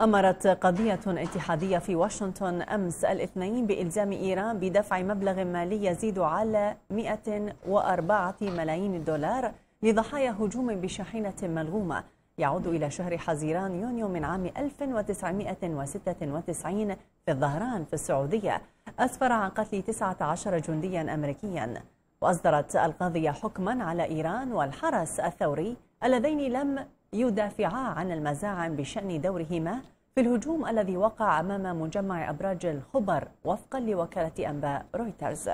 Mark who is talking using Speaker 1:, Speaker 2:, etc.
Speaker 1: أمرت قضية اتحادية في واشنطن أمس الاثنين بإلزام إيران بدفع مبلغ مالي يزيد على 104 ملايين دولار لضحايا هجوم بشاحنة ملغومة يعود إلى شهر حزيران يونيو من عام 1996 في الظهران في السعودية أسفر عن قتل 19 جنديا أمريكيا وأصدرت القاضية حكما على إيران والحرس الثوري اللذين لم يدافعا عن المزاعم بشأن دورهما في الهجوم الذي وقع أمام مجمع أبراج الخبر وفقا لوكالة أنباء رويترز